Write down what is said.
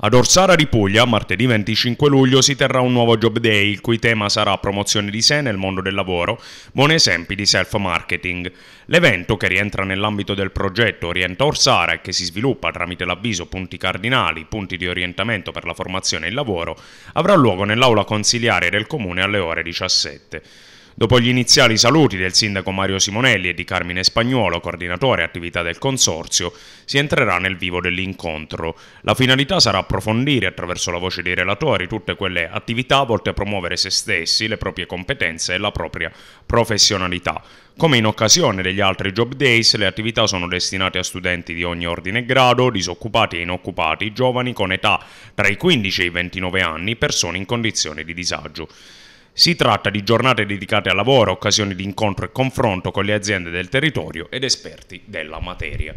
Ad Orsara di Puglia, martedì 25 luglio, si terrà un nuovo Job Day, il cui tema sarà promozione di sé nel mondo del lavoro, buoni esempi di self-marketing. L'evento, che rientra nell'ambito del progetto Orienta Orsara e che si sviluppa tramite l'avviso Punti Cardinali, punti di orientamento per la formazione e il lavoro, avrà luogo nell'aula consiliare del comune alle ore 17. Dopo gli iniziali saluti del sindaco Mario Simonelli e di Carmine Spagnuolo, coordinatore attività del Consorzio, si entrerà nel vivo dell'incontro. La finalità sarà approfondire attraverso la voce dei relatori tutte quelle attività volte a promuovere se stessi, le proprie competenze e la propria professionalità. Come in occasione degli altri Job Days, le attività sono destinate a studenti di ogni ordine e grado, disoccupati e inoccupati, giovani con età tra i 15 e i 29 anni, persone in condizioni di disagio. Si tratta di giornate dedicate al lavoro, occasioni di incontro e confronto con le aziende del territorio ed esperti della materia.